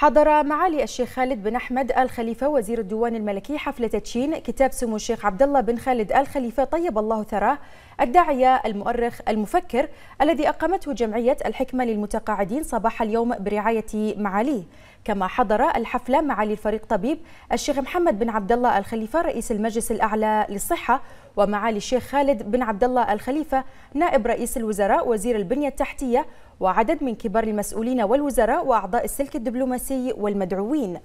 حضر معالي الشيخ خالد بن احمد الخليفه وزير الديوان الملكي حفل تدشين كتاب سمو الشيخ عبد الله بن خالد الخليفه طيب الله ثراه الداعيه المؤرخ المفكر الذي اقامته جمعيه الحكمه للمتقاعدين صباح اليوم برعايه معاليه كما حضر الحفلة معالي الفريق طبيب الشيخ محمد بن عبد الله الخليفة رئيس المجلس الأعلى للصحة ومعالي الشيخ خالد بن عبد الله الخليفة نائب رئيس الوزراء وزير البنية التحتية وعدد من كبار المسؤولين والوزراء وأعضاء السلك الدبلوماسي والمدعوين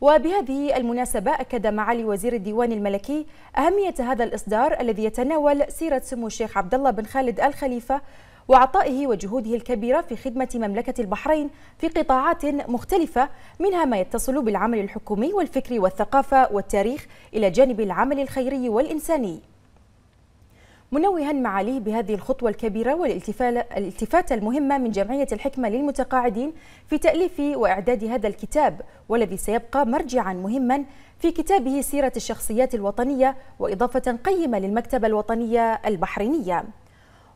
وبهذه المناسبة أكد معالي وزير الديوان الملكي أهمية هذا الإصدار الذي يتناول سيرة سمو الشيخ عبد الله بن خالد الخليفة وعطائه وجهوده الكبيرة في خدمة مملكة البحرين في قطاعات مختلفة منها ما يتصل بالعمل الحكومي والفكر والثقافة والتاريخ إلى جانب العمل الخيري والإنساني منوها معاليه بهذه الخطوة الكبيرة والالتفاتة المهمة من جمعية الحكمة للمتقاعدين في تأليف وإعداد هذا الكتاب والذي سيبقى مرجعا مهما في كتابه سيرة الشخصيات الوطنية وإضافة قيمة للمكتبة الوطنية البحرينية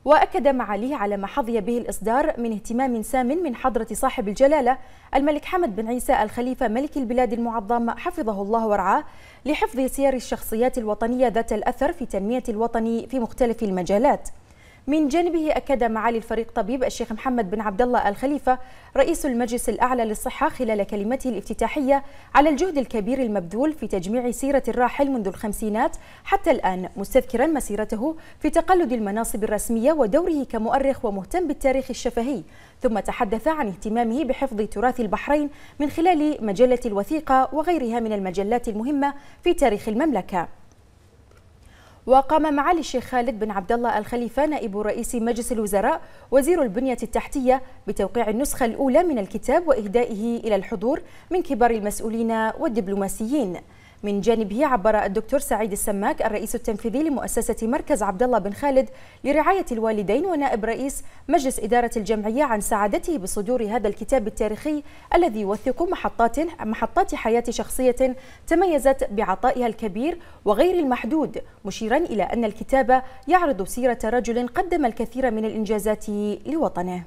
وأكد معاليه على ما حظي به الإصدار من اهتمام سام من حضرة صاحب الجلالة الملك حمد بن عيسى الخليفة ملك البلاد المعظم حفظه الله ورعاه لحفظ سير الشخصيات الوطنية ذات الأثر في تنمية الوطن في مختلف المجالات من جانبه أكد معالي الفريق طبيب الشيخ محمد بن عبد الله الخليفة رئيس المجلس الأعلى للصحة خلال كلمته الافتتاحية على الجهد الكبير المبذول في تجميع سيرة الراحل منذ الخمسينات حتى الآن مستذكرا مسيرته في تقلد المناصب الرسمية ودوره كمؤرخ ومهتم بالتاريخ الشفهي ثم تحدث عن اهتمامه بحفظ تراث البحرين من خلال مجلة الوثيقة وغيرها من المجلات المهمة في تاريخ المملكة وقام معالي الشيخ خالد بن عبد الله الخليفة نائب رئيس مجلس الوزراء وزير البنية التحتية بتوقيع النسخة الأولى من الكتاب وإهدائه إلى الحضور من كبار المسؤولين والدبلوماسيين من جانبه عبر الدكتور سعيد السماك الرئيس التنفيذي لمؤسسة مركز عبد الله بن خالد لرعاية الوالدين ونائب رئيس مجلس إدارة الجمعية عن سعادته بصدور هذا الكتاب التاريخي الذي يوثق محطات محطات حياة شخصية تميزت بعطائها الكبير وغير المحدود مشيرا إلى أن الكتاب يعرض سيرة رجل قدم الكثير من الإنجازات لوطنه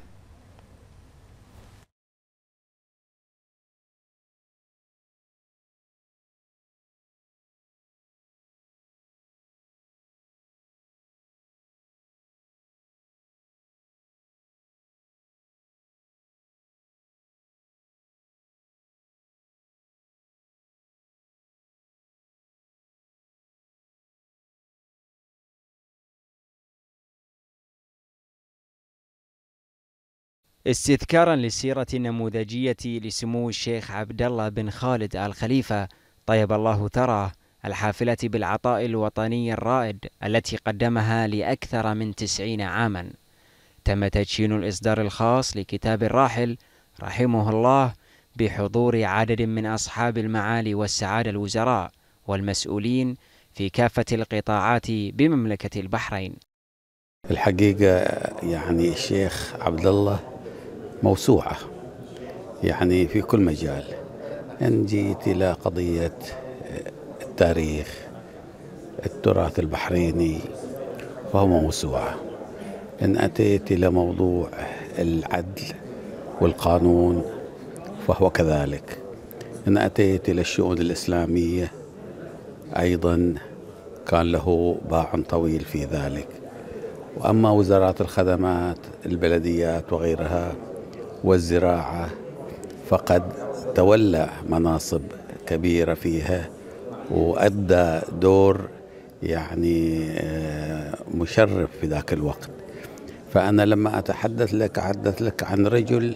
استذكارا للسيرة النموذجية لسمو الشيخ عبد الله بن خالد آل خليفة طيب الله ثراه الحافلة بالعطاء الوطني الرائد التي قدمها لأكثر من تسعين عاما تم تدشين الإصدار الخاص لكتاب الراحل رحمه الله بحضور عدد من أصحاب المعالي والسعادة الوزراء والمسؤولين في كافة القطاعات بمملكة البحرين الحقيقة يعني الشيخ عبد الله موسوعة يعني في كل مجال إن جيت إلى قضية آه، التاريخ التراث البحريني فهو موسوعة إن أتيت إلى موضوع العدل والقانون فهو كذلك إن أتيت إلى الشؤون الإسلامية أيضا كان له باع طويل في ذلك وأما وزارات الخدمات البلديات وغيرها والزراعة فقد تولى مناصب كبيرة فيها وأدى دور يعني آه، مشرف في ذاك الوقت فأنا لما أتحدث لك أتحدث لك عن رجل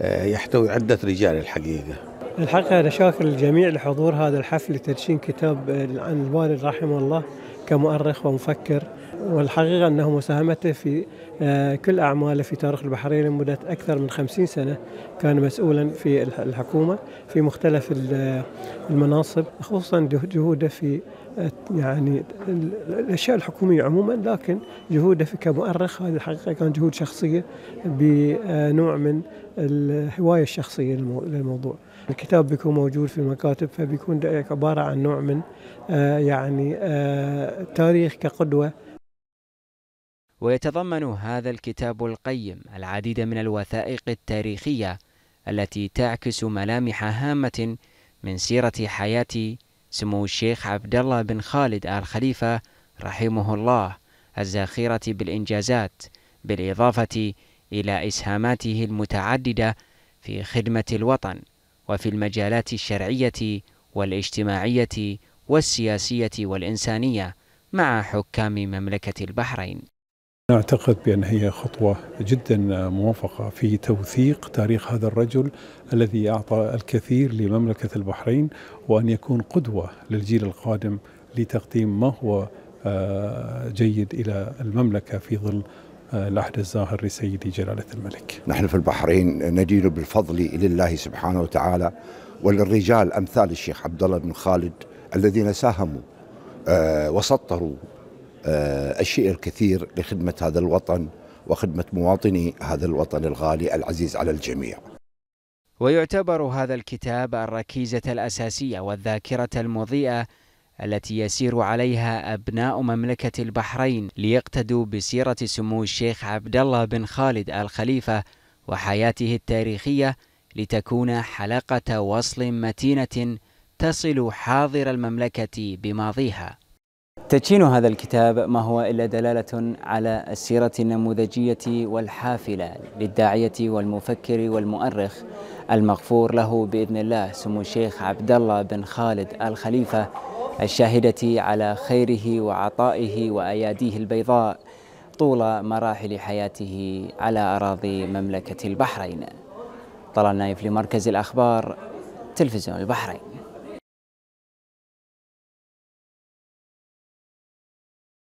آه، يحتوي عدة رجال الحقيقة الحقيقة أنا شاكر الجميع لحضور هذا الحفل لتدشين كتاب عن الوالد رحمه الله كمؤرخ ومفكر والحقيقة أنه مساهمته في آه، كل أعماله في تاريخ البحرين لمدة أكثر من خمسين سنة كان مسؤولا في الحكومة في مختلف المناصب خصوصا جهوده في آه، يعني الأشياء الحكومية عموما لكن جهوده في كمؤرخ هذه الحقيقة كان جهود شخصية بنوع من الهواية الشخصية للموضوع الكتاب بيكون موجود في المكاتب فبيكون دقيق عبارة عن نوع من آه، يعني آه، تاريخ كقدوة ويتضمن هذا الكتاب القيم العديد من الوثائق التاريخية التي تعكس ملامح هامة من سيرة حياة سمو الشيخ عبد الله بن خالد آل خليفة رحمه الله الزاخرة بالإنجازات بالإضافة إلى إسهاماته المتعددة في خدمة الوطن وفي المجالات الشرعية والاجتماعية والسياسية والإنسانية مع حكام مملكة البحرين نعتقد أعتقد بأن هي خطوة جدا موفقة في توثيق تاريخ هذا الرجل الذي أعطى الكثير لمملكة البحرين وأن يكون قدوة للجيل القادم لتقديم ما هو آه، جيد إلى المملكة في ظل العهد الزاهر لسيدي جلالة الملك نحن في البحرين ندين بالفضل لله سبحانه وتعالى وللرجال أمثال الشيخ عبد الله بن خالد الذين ساهموا آه، وسطروا آه، الشيء الكثير لخدمة هذا الوطن وخدمة مواطني هذا الوطن الغالي العزيز على الجميع ويعتبر هذا الكتاب الركيزة الأساسية والذاكرة المضيئة التي يسير عليها أبناء مملكة البحرين ليقتدوا بسيرة سمو الشيخ عبد الله بن خالد الخليفة وحياته التاريخية لتكون حلقة وصل متينة تصل حاضر المملكة بماضيها تدشين هذا الكتاب ما هو إلا دلالة على السيرة النموذجية والحافلة للداعية والمفكر والمؤرخ المغفور له بإذن الله سمو الشيخ عبد الله بن خالد الخليفة الشاهدة على خيره وعطائه وأياديه البيضاء طول مراحل حياته على أراضي مملكة البحرين طلال نايف لمركز الأخبار تلفزيون البحرين